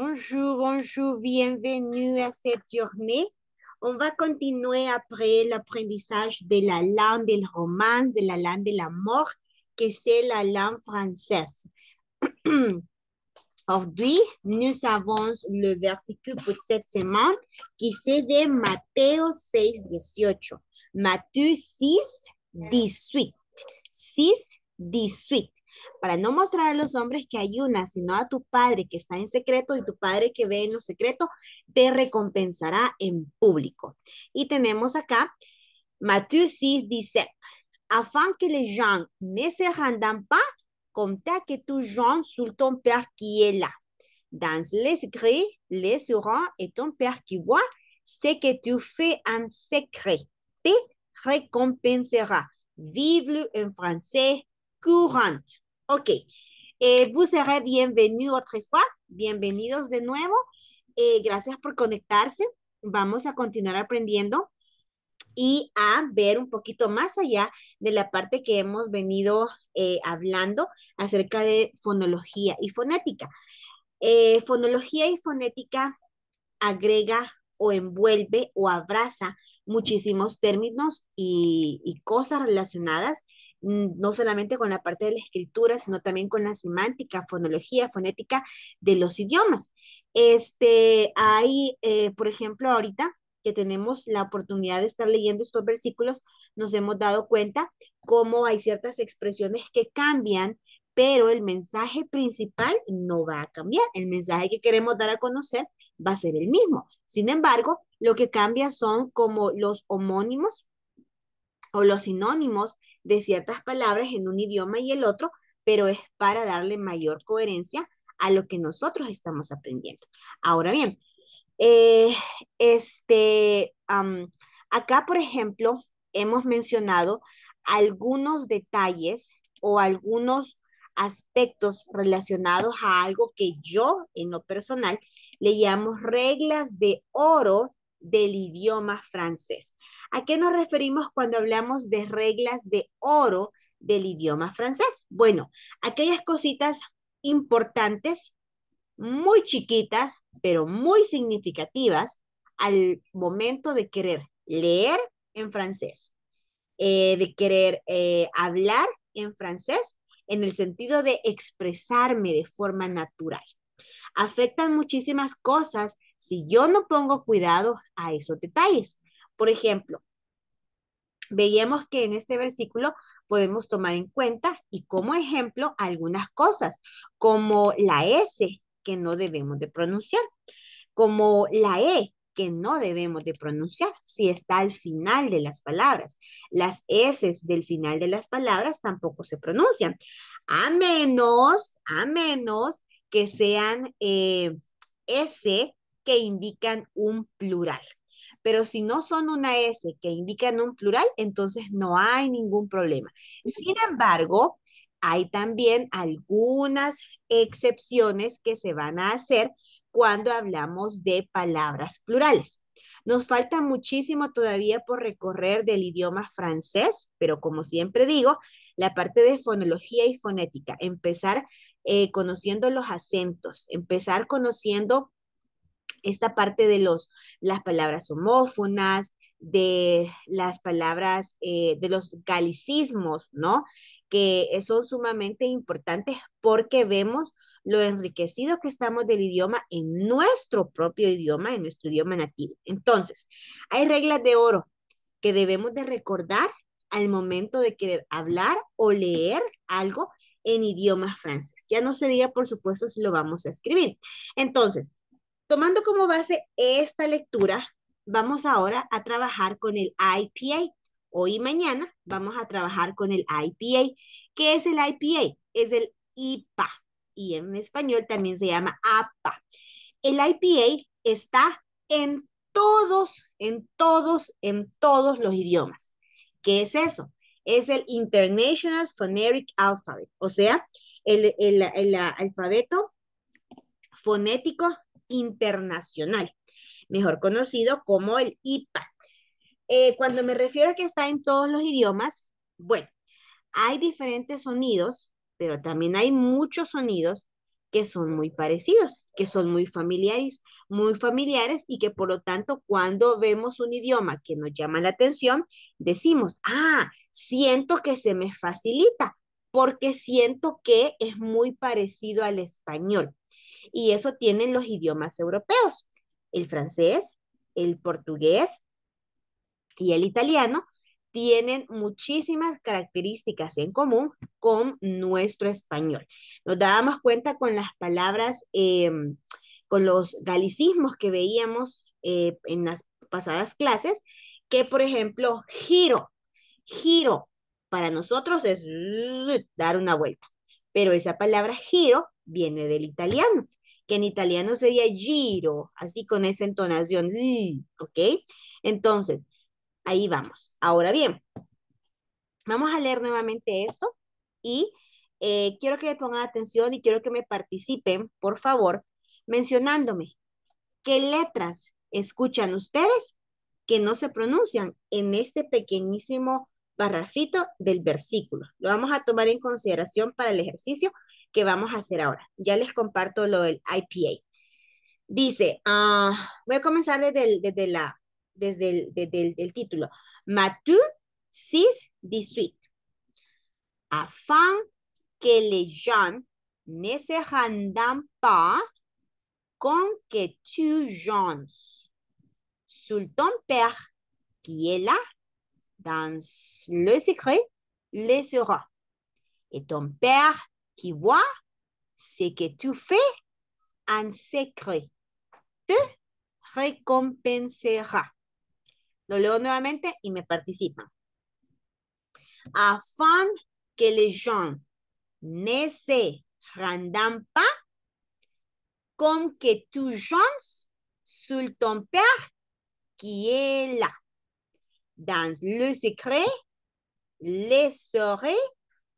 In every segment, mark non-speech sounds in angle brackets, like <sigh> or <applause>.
Bonjour, bonjour, bienvenue à cette journée. On va continuer après l'apprentissage de la langue la romance, de la langue de la mort, que c'est la langue française. <clears throat> Aujourd'hui, nous avons le versicule pour cette semaine qui c'est de Matthieu 6, 18. Matthieu 6, 18. 6, 18. para no mostrar a los hombres que ayunas, sino a tu padre que está en secreto y tu padre que ve en lo secreto, te recompensará en público. Y tenemos acá, Mateo 6, 17, afin que les gens ne se rendent pas, compte que tu gens sur ton père qui est là. Dans les gris, les serons et ton père qui voit, ce que tu fais en secret te recompensera. Vive en français courant. Ok. Eh, vous bienvenido otra vez. Bienvenidos de nuevo. Eh, gracias por conectarse. Vamos a continuar aprendiendo y a ver un poquito más allá de la parte que hemos venido eh, hablando acerca de fonología y fonética. Eh, fonología y fonética agrega o envuelve o abraza muchísimos términos y, y cosas relacionadas Mm, no solamente con la parte de la escritura, sino también con la semántica, fonología, fonética de los idiomas. Este, hay, eh, por ejemplo, ahorita que tenemos la oportunidad de estar leyendo estos versículos, nos hemos dado cuenta cómo hay ciertas expresiones que cambian, pero el mensaje principal no va a cambiar. El mensaje que queremos dar a conocer va a ser el mismo. Sin embargo, lo que cambia son como los homónimos o los sinónimos de ciertas palabras en un idioma y el otro, pero es para darle mayor coherencia a lo que nosotros estamos aprendiendo. Ahora bien, eh, este, acá, por ejemplo, hemos mencionado algunos detalles o algunos aspectos relacionados a algo que yo, en lo personal, le llamo reglas de oro del idioma francés. ¿A qué nos referimos cuando hablamos de reglas de oro del idioma francés? Bueno, aquellas cositas importantes, muy chiquitas, pero muy significativas al momento de querer leer en francés, eh, de querer eh, hablar en francés, en el sentido de expresarme de forma natural. Afectan muchísimas cosas si yo no pongo cuidado a esos detalles. Por ejemplo, veíamos que en este versículo podemos tomar en cuenta y como ejemplo algunas cosas, como la S, que no debemos de pronunciar, como la E, que no debemos de pronunciar si está al final de las palabras. Las S del final de las palabras tampoco se pronuncian, a menos, a menos que sean eh, S que indican un plural. Pero si no son una S que indican un plural, entonces no hay ningún problema. Sin embargo, hay también algunas excepciones que se van a hacer cuando hablamos de palabras plurales. Nos falta muchísimo todavía por recorrer del idioma francés, pero como siempre digo, la parte de fonología y fonética, empezar eh, conociendo los acentos, empezar conociendo esta parte de los, las palabras homófonas, de las palabras, eh, de los galicismos, ¿no? Que eh, son sumamente importantes porque vemos lo enriquecido que estamos del idioma en nuestro propio idioma, en nuestro idioma nativo. Entonces, hay reglas de oro que debemos de recordar al momento de querer hablar o leer algo en idioma francés. Ya no sería, por supuesto, si lo vamos a escribir. Entonces, Tomando como base esta lectura, vamos ahora a trabajar con el IPA. Hoy y mañana vamos a trabajar con el IPA. ¿Qué es el IPA? Es el IPA y en español también se llama APA. El IPA está en todos, en todos, en todos los idiomas. ¿Qué es eso? Es el International Phonetic Alphabet, o sea, el, alfabeto fonético internacional, mejor conocido como el IPA. Eh, cuando me refiero a que está en todos los idiomas, bueno, hay diferentes sonidos, pero también hay muchos sonidos que son muy parecidos, que son muy familiares, muy familiares y que por lo tanto cuando vemos un idioma que nos llama la atención, decimos, ah, siento que se me facilita porque siento que es muy parecido al español y eso tienen los idiomas europeos, el francés, el portugués y el italiano tienen muchísimas características en común con nuestro español. Nos dábamos cuenta con las palabras, em, con los galicismos que veíamos eh, en las pasadas clases, que por ejemplo, giro, giro, para nosotros es dar una vuelta, pero esa palabra giro viene del italiano que en italiano sería giro, así con esa entonación, ¿ok? Entonces, ahí vamos. Ahora bien, vamos a leer nuevamente esto y eh, quiero que le pongan atención y quiero que me participen, por favor, mencionándome qué letras escuchan ustedes que no se pronuncian en este pequeñísimo parrafito del versículo. Lo vamos a tomar en consideración para el ejercicio que vamos a hacer ahora. Ya les comparto lo del IPA. Dice, ah, voy a comenzar desde el, desde la, desde el, desde el, el título. Mathieu six dix Afin que les jan ne se rendent pas tu sur ton père qui est là dans le secret les sera. Et ton père qui voit ce que tu fais en secret te récompensera. Le leo nuevamente et me participe Afin que les gens ne se rendent pas comme que tu jantes sur ton père qui est là. Dans le secret, les soirées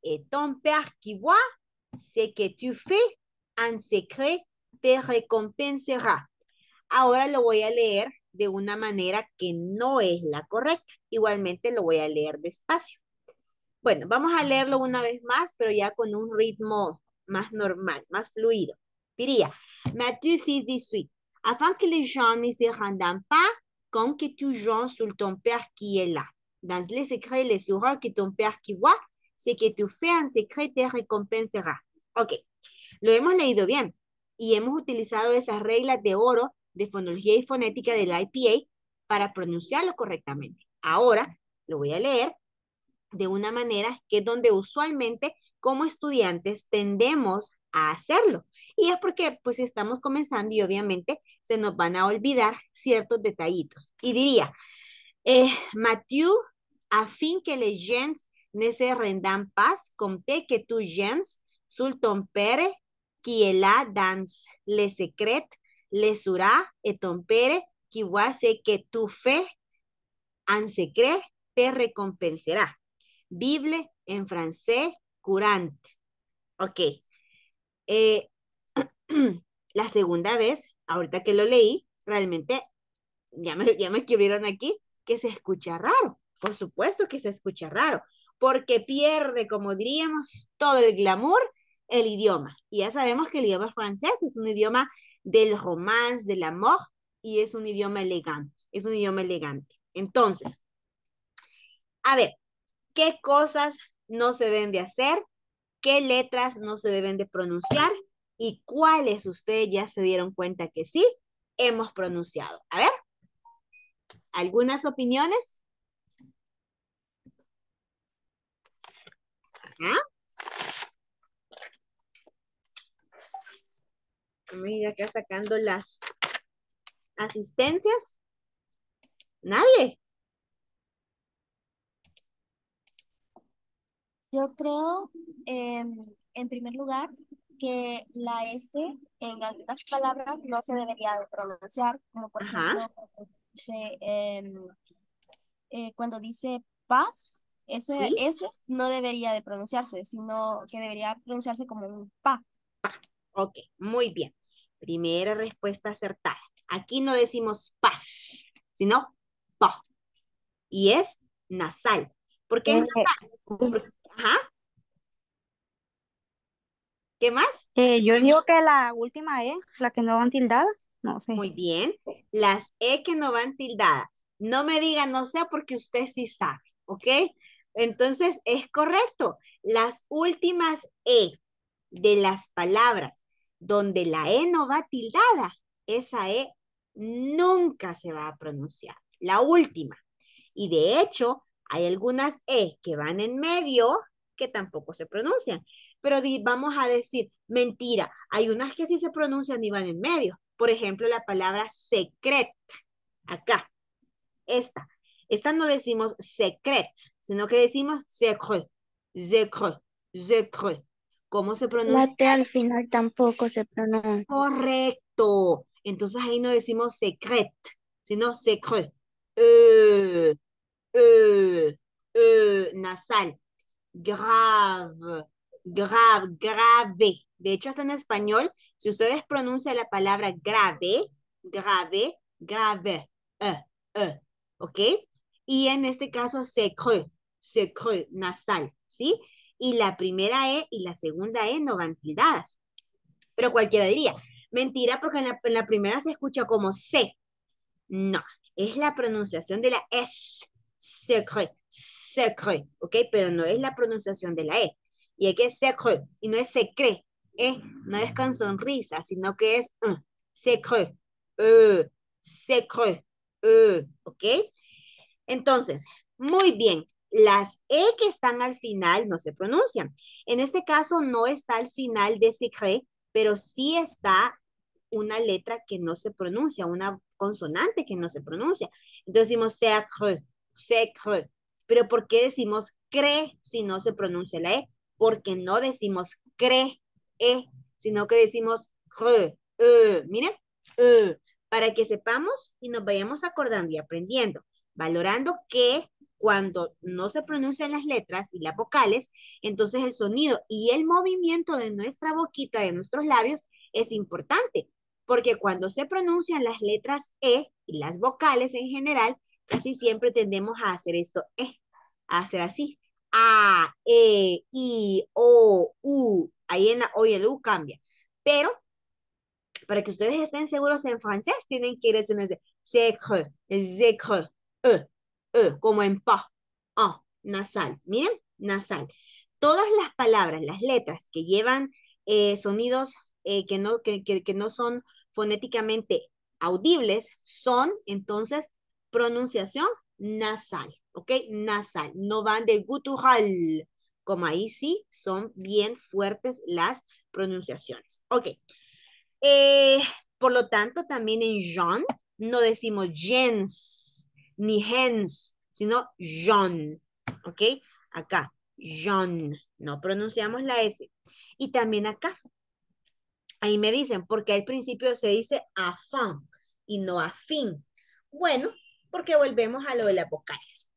et ton père qui voit ce que tu fais en secret te recompensará. Ahora lo voy a leer de una manera que no es la correcta. Igualmente lo voy a leer despacio. Bueno, vamos a leerlo una vez más, pero ya con un ritmo más normal, más fluido. Diría, Matthieu 6, 18. Afin que les gens ne se rendent pas comme que tu gens sur ton père qui est là. Dans les secrets, les aura que ton père qui voit que tu fean en secret te recompensará. Ok, lo hemos leído bien y hemos utilizado esas reglas de oro de fonología y fonética del IPA para pronunciarlo correctamente. Ahora lo voy a leer de una manera que es donde usualmente como estudiantes tendemos a hacerlo. Y es porque pues estamos comenzando y obviamente se nos van a olvidar ciertos detallitos. Y diría, eh, Mathieu, fin que le gens nese rendan paz comte que tu gens, sulton pere, la dans le secret, le sura eton pere, sé que tu fe, ansecre, te recompensará. Bible en francés, curante. Ok. Eh, <clears throat> la segunda vez, ahorita que lo leí, realmente ya me, ya aquí que se escucha raro. Por supuesto que se escucha raro, porque pierde, como diríamos, todo el glamour, el idioma. Y ya sabemos que el idioma francés es un idioma del romance, del amor, y es un idioma elegante, es un idioma elegante. Entonces, a ver, ¿qué cosas no se deben de hacer? ¿Qué letras no se deben de pronunciar? ¿Y cuáles ustedes ya se dieron cuenta que sí hemos pronunciado? A ver, ¿algunas opiniones? ¿Mm? Mira acá sacando las asistencias. Nadie. Yo creo, em, en primer lugar, que la S en algunas palabras no se debería pronunciar, como por ejemplo cuando dice em, eh, paz, ese, no debería de pronunciarse, sino que debería pronunciarse como un pa. Pa. Ok, muy bien. Primera respuesta acertada. Aquí no decimos paz, sino pa. Y es nasal. ¿Por qué es nasal? ajá. ¿Qué más? Eh, yo digo que la última E, la que no va tildada. No sé. Muy bien. Las E que no van tildada. No me digan no sé porque usted sí sabe, ¿ok? Entonces, es correcto. Las últimas E de las palabras donde la E no va tildada, esa E nunca se va a pronunciar. La última. Y de hecho, hay algunas E que van en medio que tampoco se pronuncian. Pero vamos a decir, mentira, hay unas que sí se pronuncian y van en medio. Por ejemplo, la palabra secret, acá, esta. Esta no decimos secret, sino que decimos secre, secre, secre. ¿Cómo se pronuncia? La T al final tampoco se pronuncia. Correcto. Entonces ahí no decimos secret, sino secre. Eh, eh, eh, nasal. Grave, grave, grave. De hecho, hasta en español, si ustedes pronuncian la palabra grave, grave, grave, eh, eh, ¿ok? Y en este caso, secre se nasal, ¿sí? Y la primera E y la segunda E no van tildadas. Pero cualquiera diría, mentira porque en la, primera se escucha como C. No, es la pronunciación de la S, se secre, se ¿ok? Pero no es la pronunciación de la E. Y es se secre y no es se cree, ¿eh? No es con sonrisa, sino que es uh, se uh, uh, ¿ok? Entonces, muy bien. Las E que están al final no se pronuncian. En este caso no está al final de secret, pero sí está una letra que no se pronuncia, una consonante que no se pronuncia. Entonces decimos sea CRE. Pero ¿por qué decimos cree si no se pronuncia la E? Porque no decimos cree, E, sino que decimos CRE, E. Miren, E. Para que sepamos y nos vayamos acordando y aprendiendo, valorando que cuando no se pronuncian las letras y las vocales, entonces el sonido y el movimiento de nuestra boquita, de nuestros labios, es importante, porque cuando se pronuncian las letras E y las vocales en general, casi siempre tendemos a hacer esto, E, a hacer así, A, E, I, O, U, ahí en la O y el U cambia, pero para que ustedes estén seguros en francés, tienen que ir a ese, E, e, como en pa, nasal. Miren, nasal. Todas las palabras, las letras que llevan eh, sonidos eh, que, no, que, no son fonéticamente audibles son entonces pronunciación nasal, ¿ok? Nasal, no van de gutural, como ahí sí son bien fuertes las pronunciaciones, ¿ok? Eh, por lo tanto, también en John no decimos Jens ni hens, sino John. ¿Ok? Acá, John. No pronunciamos la S. Y también acá. Ahí me dicen, porque al principio se dice afán y no afín. Bueno, porque volvemos a lo de las vocales.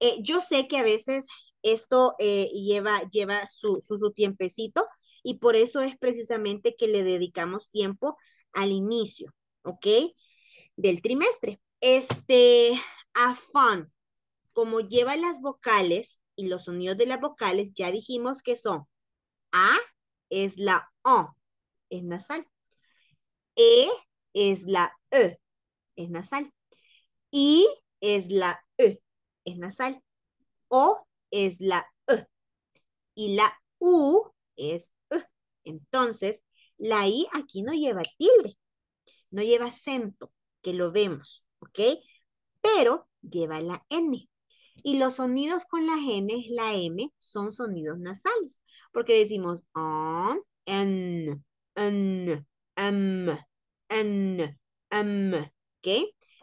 Eh, yo sé que a veces esto eh, lleva, lleva su, su, su tiempecito y por eso es precisamente que le dedicamos tiempo al inicio, ¿ok? Del trimestre. Este, afán, como lleva las vocales y los sonidos de las vocales, ya dijimos que son A es la O, es nasal. E es la E, es nasal. I es la E, es nasal. O es la E. Y la U es E. Entonces, la I aquí no lleva tilde, no lleva acento, que lo vemos. ¿ok? Pero lleva la N. Y los sonidos con la N, la M, son sonidos nasales, porque decimos on, en n, m, em, n, m, em, ¿ok?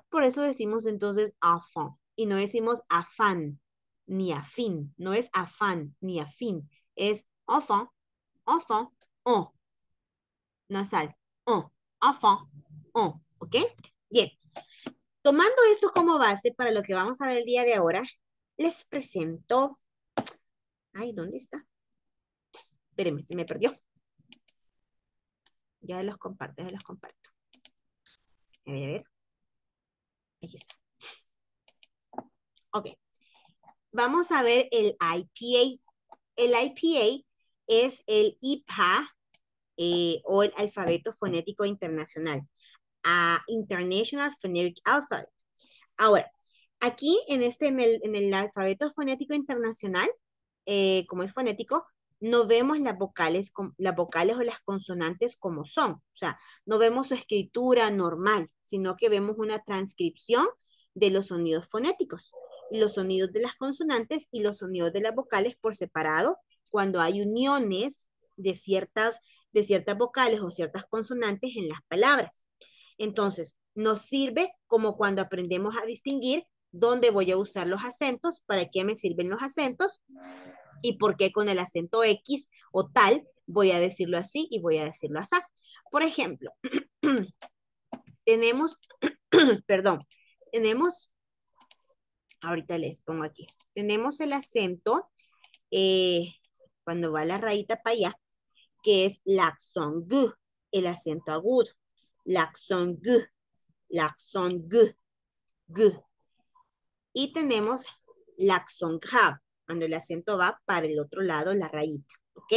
Por eso decimos entonces afán y no decimos afán ni afín, no es afán ni afín, es afán, afán, on, nasal, on, Afán, on, ¿ok? Bien, Tomando esto como base para lo que vamos a ver el día de ahora, les presento... Ay, ¿dónde está? Espérenme, se me perdió. Ya los comparto, ya los comparto. A ver, a ver. Aquí está. Ok. Vamos a ver el IPA. El IPA es el IPA eh, o el Alfabeto Fonético Internacional a International Phonetic Alphabet. Ahora, aquí en, este, en, el, en el alfabeto fonético internacional, eh, como es fonético, no vemos las vocales, las vocales o las consonantes como son. O sea, no vemos su escritura normal, sino que vemos una transcripción de los sonidos fonéticos, los sonidos de las consonantes y los sonidos de las vocales por separado cuando hay uniones de ciertas, de ciertas vocales o ciertas consonantes en las palabras. Entonces, nos sirve como cuando aprendemos a distinguir dónde voy a usar los acentos, para qué me sirven los acentos y por qué con el acento X o tal voy a decirlo así y voy a decirlo así. Por ejemplo, <clears throat> tenemos, <clears throat> perdón, tenemos, ahorita les pongo aquí, tenemos el acento eh, cuando va la rayita para allá, que es laxongu, el acento agudo. L'accent G. L'accent G. G. Y tenemos l'accent grave, cuando el acento va para el otro lado, la rayita. ¿Ok?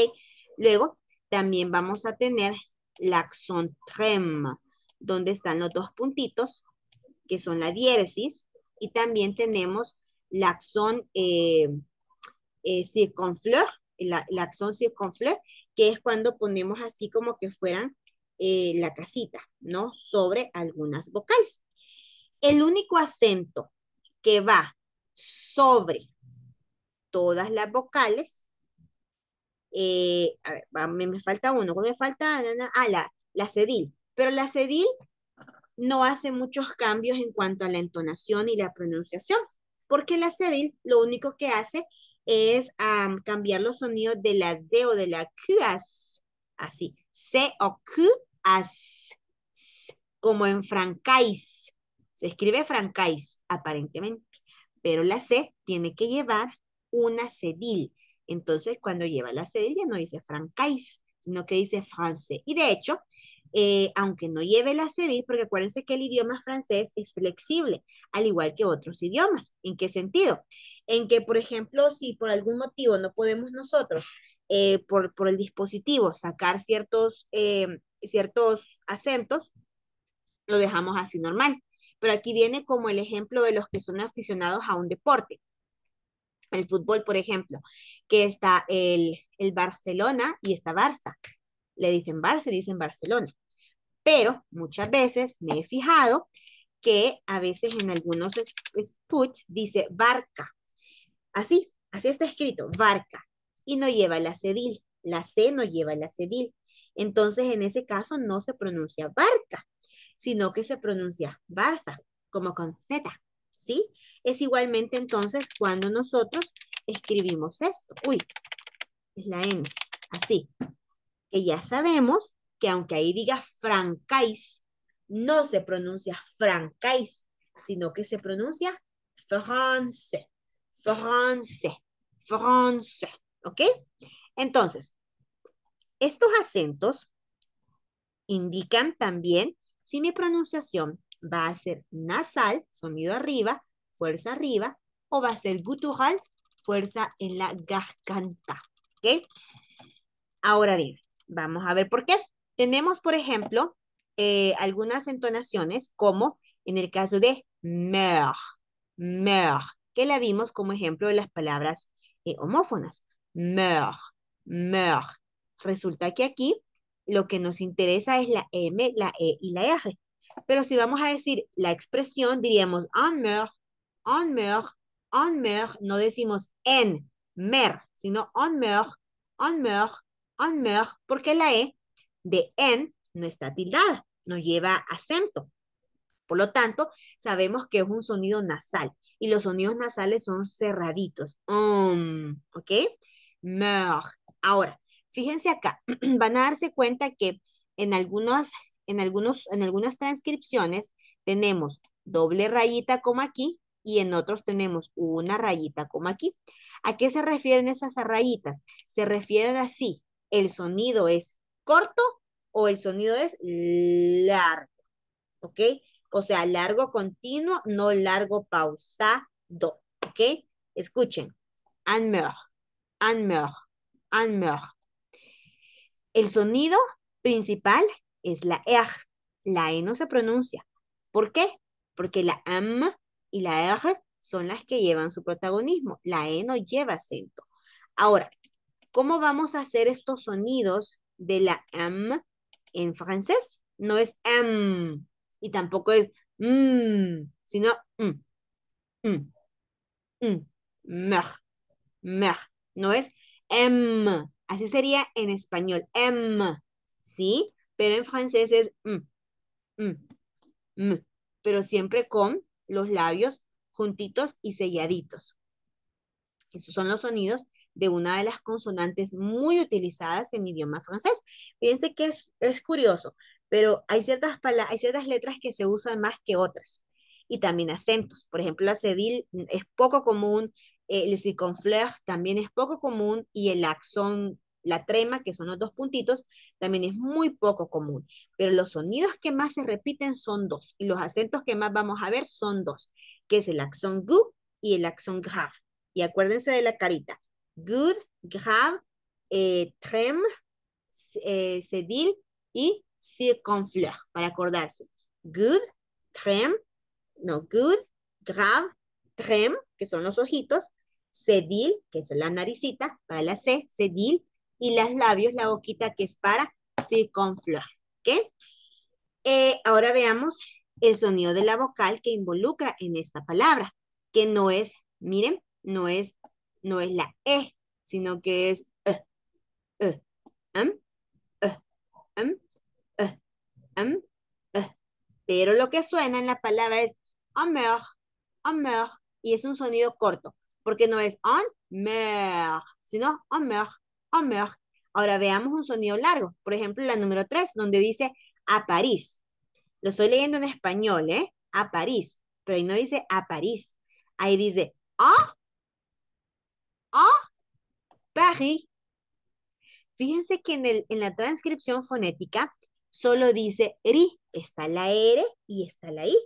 Luego, también vamos a tener l'accent trem, donde están los dos puntitos, que son la diéresis. Y también tenemos la eh, eh, circunfleur, la, que es cuando ponemos así como que fueran eh, la casita, ¿no? Sobre algunas vocales. El único acento que va sobre todas las vocales, eh, me falta uno, me falta? Ah, la, la cedil. Pero la cedil no hace muchos cambios en cuanto a la entonación y la pronunciación, porque la cedil lo único que hace es cambiar los sonidos de la Z o de la Q, así, C o Q as, como en francais. Se escribe francais, aparentemente, pero la C tiene que llevar una cedil. Entonces, cuando lleva la cedil ya no dice francais, sino que dice francés. Y de hecho, eh, aunque no lleve la cedil, porque acuérdense que el idioma francés es flexible, al igual que otros idiomas. ¿En qué sentido? En que, por ejemplo, si por algún motivo no podemos nosotros, eh, por, el dispositivo, sacar ciertos eh, ciertos acentos, lo dejamos así normal. Pero aquí viene como el ejemplo de los que son aficionados a un deporte. El fútbol, por ejemplo, que está el, el Barcelona y está Barça. Le dicen Barça, dicen Barcelona. Pero muchas veces me he fijado que a veces en algunos sputs dice barca. Así, así está escrito, barca. Y no lleva la cedil La C no lleva la cedil entonces, en ese caso no se pronuncia barca, sino que se pronuncia barza, como con Z, ¿sí? Es igualmente entonces cuando nosotros escribimos esto. Uy, es la N, así. Que ya sabemos que aunque ahí diga francais, no se pronuncia francais, sino que se pronuncia France, France, France, ¿ok? Entonces, estos acentos indican también si mi pronunciación va a ser nasal, sonido arriba, fuerza arriba, o va a ser gutural, fuerza en la garganta. ¿Ok? Ahora bien, vamos a ver por qué. Tenemos, por ejemplo, eh, algunas entonaciones como en el caso de mer, mer, que la vimos como ejemplo de las palabras eh, homófonas. Mer, mer. Resulta que aquí lo que nos interesa es la M, la E y la R. Pero si vamos a decir la expresión, diríamos on mer, on mer, on mer. No decimos en mer, sino on mer, on mer, on mer, porque la E de en no está tildada, no lleva acento. Por lo tanto, sabemos que es un sonido nasal y los sonidos nasales son cerraditos. Um, ¿Ok? Mer. Ahora, Fíjense acá, <clears throat> van a darse cuenta que en, en, algunos, en algunas transcripciones tenemos doble rayita como aquí y en otros tenemos una rayita como aquí. ¿A qué se refieren esas rayitas? Se refieren así, el sonido es corto o el sonido es largo, ¿ok? O sea, largo continuo, no largo pausado, ¿ok? Escuchen, anmer, anmer, anmer, el sonido principal es la e, La E no se pronuncia. ¿Por qué? Porque la M y la R e son las que llevan su protagonismo. La E no lleva acento. Ahora, ¿cómo vamos a hacer estos sonidos de la M en francés? No es M y tampoco es M, mm, sino M. M. M. m, No es M. Em. Así sería en español, M, em, ¿sí? Pero en francés es M, M, M, pero siempre con los labios juntitos y selladitos. Esos son los sonidos de una de las consonantes muy utilizadas en idioma francés. Fíjense que es, es curioso, pero hay ciertas, hay ciertas letras que se usan más que otras y también acentos. Por ejemplo, la cedil es poco común, eh, el circonfleur también es poco común y el axón, la trema, que son los dos puntitos, también es muy poco común. Pero los sonidos que más se repiten son dos y los acentos que más vamos a ver son dos, que es el axón gu y el axón grave. Y acuérdense de la carita. Good, grave, eh, trem, sedil eh, y circonfleur, para acordarse. Good, trem, no, good, grave, trem, que son los ojitos, sedil, que es la naricita, para la C, sedil, y las labios, la boquita, que es para circunflor. ¿Ok? Eh, ahora veamos el sonido de la vocal que involucra en esta palabra, que no es, miren, no es, no es la E, sino que es E, e, e, e Pero lo que suena en la palabra es Omer, y es un sonido corto porque no es on mer, sino on mer, on mer. Ahora veamos un sonido largo. Por ejemplo, la número 3, donde dice a París. Lo estoy leyendo en español, ¿eh? A París. Pero ahí no dice a París. Ahí dice a, a, París. Fíjense que en, en la transcripción fonética solo dice ri. Está la R y está la I.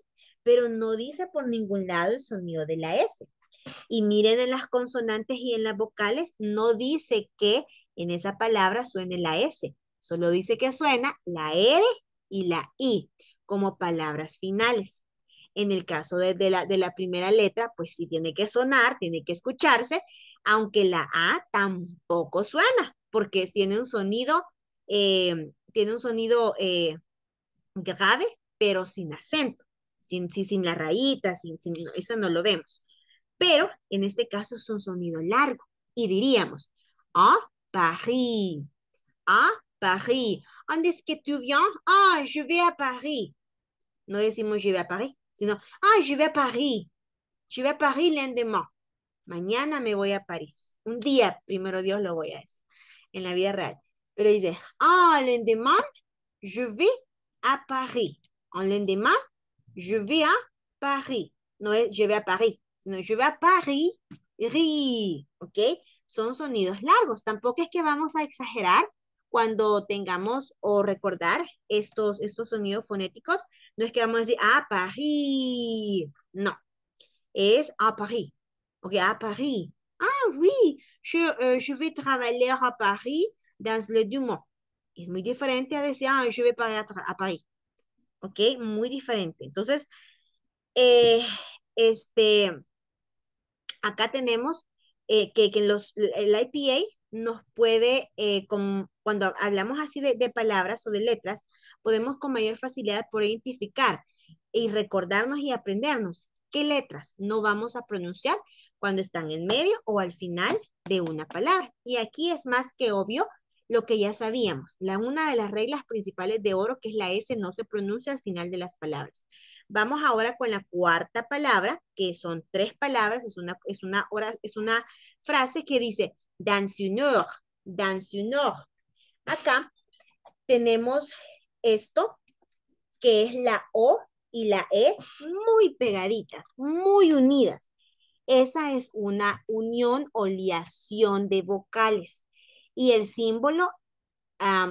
Pero no dice por ningún lado el sonido de la S. Y miren en las consonantes y en las vocales, no dice que en esa palabra suene la S, solo dice que suena la R y la I como palabras finales. En el caso de, la, primera letra, pues sí tiene que sonar, tiene que escucharse, aunque la A tampoco suena, porque tiene un sonido, em, tiene un sonido eh, grave, pero sin acento, sin, la rayita, sin, eso no lo vemos pero en este caso es un sonido largo y diríamos a ah, París, a ah, París. ¿Dónde es que tú vienes? Ah, yo vais a París. No decimos je vais a París, sino ah, yo vais a París. Yo vais a París lendemain. Mañana me voy a París. Un día, primero Dios, lo voy a decir en la vida real. Pero dice, ah, lendemain, je vais a París. En lendemain, je vais a París. No es yo vais a París, je vais a Paris, ri, ¿ok? Son sonidos largos. Tampoco es que vamos a exagerar cuando tengamos o recordar estos, estos sonidos fonéticos. No es que vamos a decir a ah, Paris, no. Es a ah, Paris, ¿ok? A ah, Paris. Ah, oui, je, euh, je vais travailler à Paris dans le Dumont. Es muy diferente a decir, ah, yo voy para a París. ¿Ok? Muy diferente. Entonces, eh, este, acá tenemos eh, que, los, el IPA nos puede, eh, cuando hablamos así de, de, palabras o de letras, podemos con mayor facilidad por identificar y recordarnos y aprendernos qué letras no vamos a pronunciar cuando están en medio o al final de una palabra. Y aquí es más que obvio lo que ya sabíamos. La, una de las reglas principales de oro, que es la S, no se pronuncia al final de las palabras. Vamos ahora con la cuarta palabra, que son tres palabras, es una, hora, es una frase que dice dans une Acá tenemos esto, que es la O y la E muy pegaditas, muy unidas. Esa es una unión o liación de vocales. Y el símbolo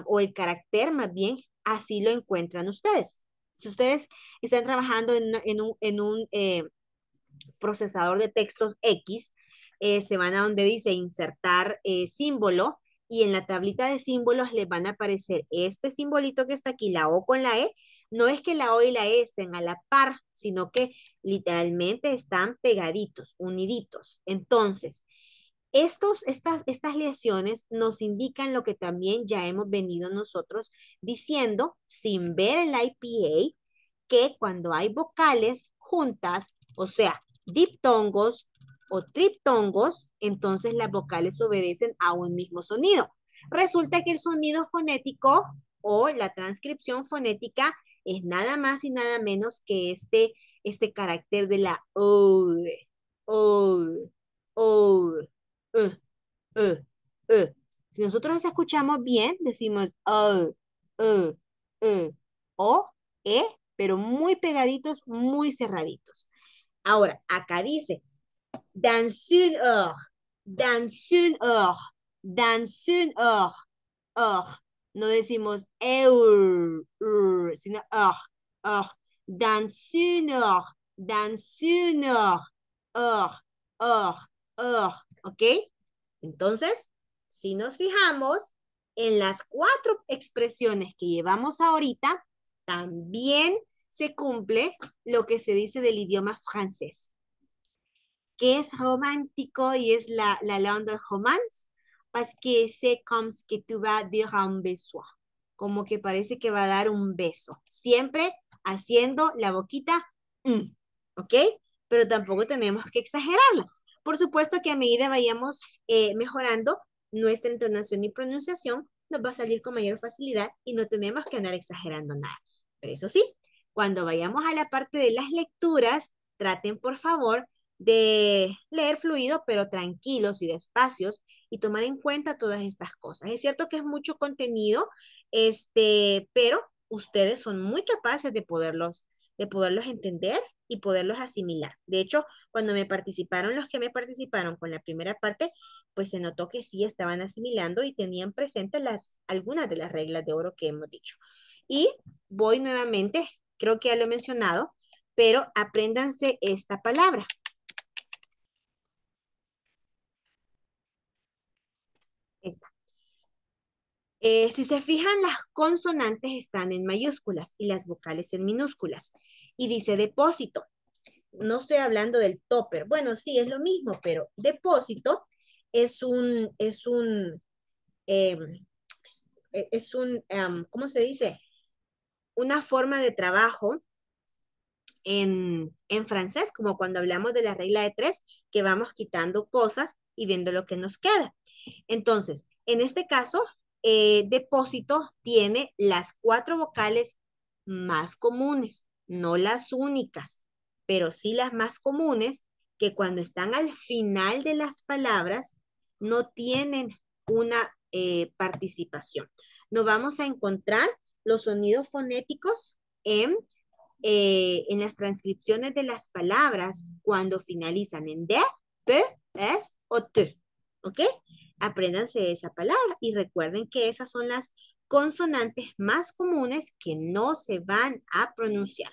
o el carácter más bien, así lo encuentran ustedes si ustedes están trabajando en, un, eh, procesador de textos X, eh, se van a donde dice insertar eh, símbolo y en la tablita de símbolos les van a aparecer este simbolito que está aquí, la O con la E. No es que la O y la E estén a la par, sino que literalmente están pegaditos, uniditos. Entonces, estas, estas lesiones nos indican lo que también ya hemos venido nosotros diciendo sin ver el IPA, que cuando hay vocales juntas, o sea, diptongos o triptongos, entonces las vocales obedecen a un mismo sonido. Resulta que el sonido fonético o la transcripción fonética es nada más y nada menos que este, este carácter de la O, O, O. Uh, uh, uh. Si nosotros escuchamos bien, decimos oh, uh, o, e, pero muy pegaditos, muy cerraditos. Ahora, acá dice, dans une heure, dans une heure, dans No decimos eur, sino or, or. Dans une heure, dans une heure, or, ¿Ok? Entonces, si nos fijamos, en las cuatro expresiones que llevamos ahorita, también se cumple lo que se dice del idioma francés, que es romántico y es la, la langue de romance, porque que c'est comme que tú vas un beso, como que parece que va a dar un beso, siempre haciendo la boquita, mm, ¿ok? Pero tampoco tenemos que exagerarlo. Por supuesto que a medida vayamos eh, mejorando nuestra entonación y pronunciación, nos va a salir con mayor facilidad y no tenemos que andar exagerando nada. Pero eso sí, cuando vayamos a la parte de las lecturas, traten por favor de leer fluido, pero tranquilos y despacios y tomar en cuenta todas estas cosas. Es cierto que es mucho contenido, este, pero ustedes son muy capaces de poderlos de poderlos entender y poderlos asimilar. De hecho, cuando me participaron los que me participaron con la primera parte, pues se notó que sí estaban asimilando y tenían presentes las, algunas de las reglas de oro que hemos dicho. Y voy nuevamente, creo que ya lo he mencionado, pero apréndanse esta palabra, Eh, si se fijan, las consonantes están en mayúsculas y las vocales en minúsculas. Y dice depósito. No estoy hablando del topper. Bueno, sí, es lo mismo, pero depósito es un, es un, em, e, es un, ¿cómo se dice? Una forma de trabajo en, en, francés, como cuando hablamos de la regla de tres, que vamos quitando cosas y viendo lo que nos queda. Entonces, en este caso, eh, depósito tiene las cuatro vocales más comunes, no las únicas, pero sí las más comunes que cuando están al final de las palabras no tienen una eh, participación. Nos vamos a encontrar los sonidos fonéticos en, eh, en las transcripciones de las palabras cuando finalizan en D, P, S o T. ¿Ok? Apréndanse esa palabra y recuerden que esas son las consonantes más comunes que no se van a pronunciar.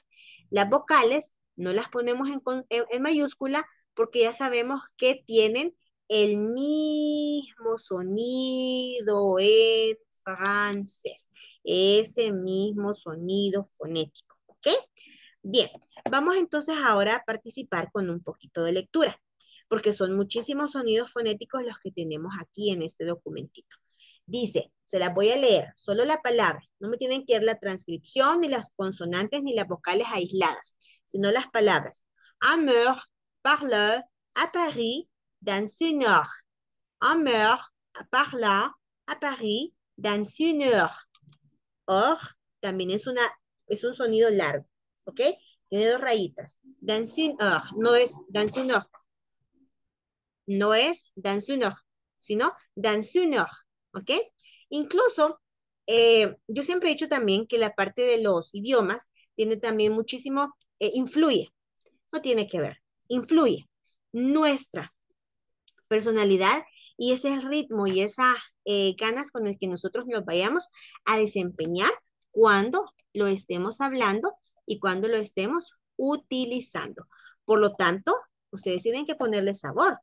Las vocales no las ponemos en, mayúscula porque ya sabemos que tienen el mismo sonido en francés, ese mismo sonido fonético, ¿ok? Bien, vamos entonces ahora a participar con un poquito de lectura porque son muchísimos sonidos fonéticos los que tenemos aquí en este documentito. Dice, se las voy a leer, solo la palabra. No me tienen que ir la transcripción, ni las consonantes, ni las vocales aisladas, sino las palabras. Amor, parleur, parle, à Paris, dans une heure. Amor, parla, à Paris, dans une heure. Or, también es, una, es un sonido largo, ¿ok? Tiene dos rayitas. Dans une heure, no es dans une heure, no es danzuner, sino danzuner. ¿ok? Incluso, eh, yo siempre he dicho también que la parte de los idiomas tiene también muchísimo, eh, influye, no tiene que ver, influye nuestra personalidad y ese ritmo y esas eh, ganas con el que nosotros nos vayamos a desempeñar cuando lo estemos hablando y cuando lo estemos utilizando. Por lo tanto, ustedes tienen que ponerle sabor.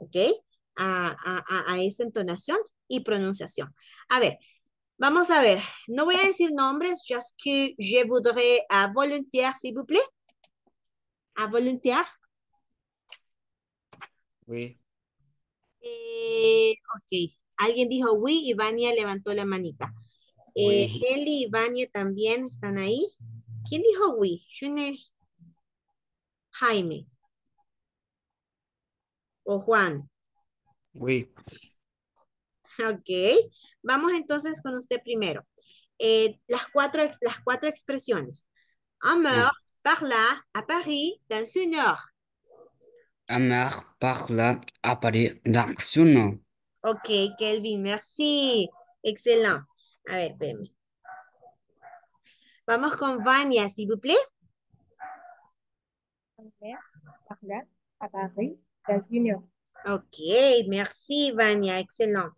¿ok? A, esa entonación y pronunciación. A ver, vamos a ver. No voy a decir nombres, just que je voudrais a volontaire, s'il vous plaît. A volontaire. Oui. Eh, ok. Alguien dijo oui y Vania levantó la manita. Eh, Eli y Vania también están ahí. ¿Quién dijo oui? Jaime o Juan? Oui. Ok. Vamos entonces con usted primero. Eh, las, cuatro, las cuatro expresiones. Amar, par à Paris dans une heure. On parla, à Paris dans une heure. Ok, Kelvin, merci. Excellent. A ver, espérame. Vamos con Vania, s'il vous plaît. par Paris OK, merci Vania, excellent.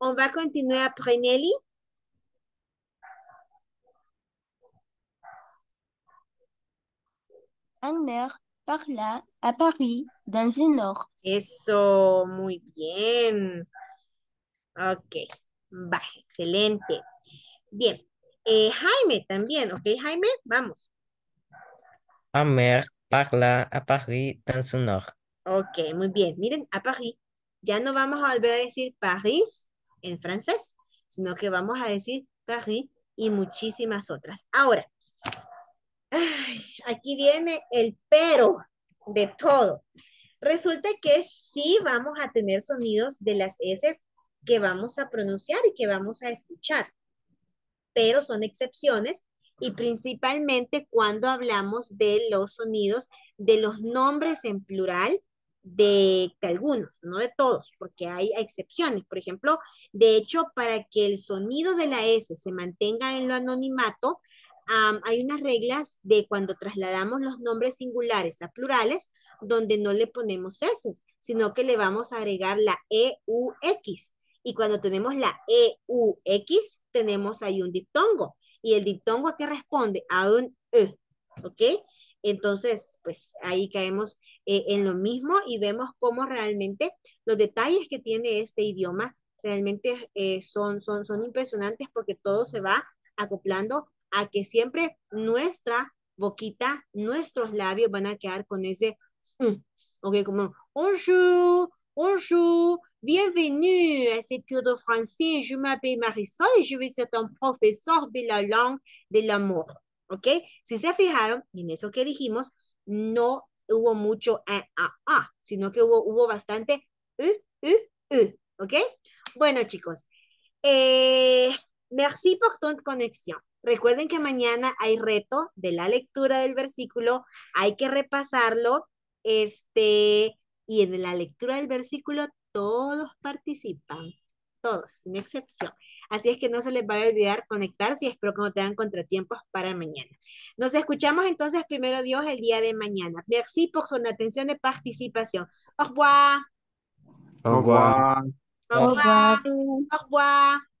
On va continuer après Nelly. Anne-Mère parla à Paris dans une heure. Eso, muy bien. Ok, va, excelente. Bien, eh, Jaime también, ok, Jaime, vamos. Anne-Mère parla à Paris dans une heure. Ok, muy bien. Miren, a París. Ya no vamos a volver a decir París en francés, sino que vamos a decir París y muchísimas otras. Ahora, aquí viene el pero de todo. Resulta que sí vamos a tener sonidos de las S que vamos a pronunciar y que vamos a escuchar, pero son excepciones y principalmente cuando hablamos de los sonidos de los nombres en plural de, algunos, no de todos, porque hay excepciones. Por ejemplo, de hecho, para que el sonido de la S se mantenga en lo anonimato, hay unas reglas de cuando trasladamos los nombres singulares a plurales, donde no le ponemos S, sino que le vamos a agregar la E-U-X. Y cuando tenemos la E-U-X, tenemos ahí un diptongo. Y el diptongo que responde a un E, ¿ok? Entonces, pues ahí caemos eh, en lo mismo y vemos cómo realmente los detalles que tiene este idioma realmente eh, son, son, son impresionantes porque todo se va acoplando a que siempre nuestra boquita, nuestros labios van a quedar con ese, mm", ok, como, bonjour, bonjour, bienvenue à este cours de français, je m'appelle Marisol et je vais être un professeur de la langue de l'amour. ¿Ok? Si se fijaron en eso que dijimos, no hubo mucho a, a, a, sino que hubo, hubo bastante u, u, u. ¿Ok? Bueno, chicos. Eh, merci por tu conexión. Recuerden que mañana hay reto de la lectura del versículo. Hay que repasarlo. Este, y en la lectura del versículo todos participan. Todos, sin excepción. Así es que no se les va a olvidar conectarse y espero que no tengan contratiempos para mañana. Nos escuchamos entonces primero Dios el día de mañana. Merci por su atención y participación. Au revoir. Au revoir. Au revoir. Au revoir.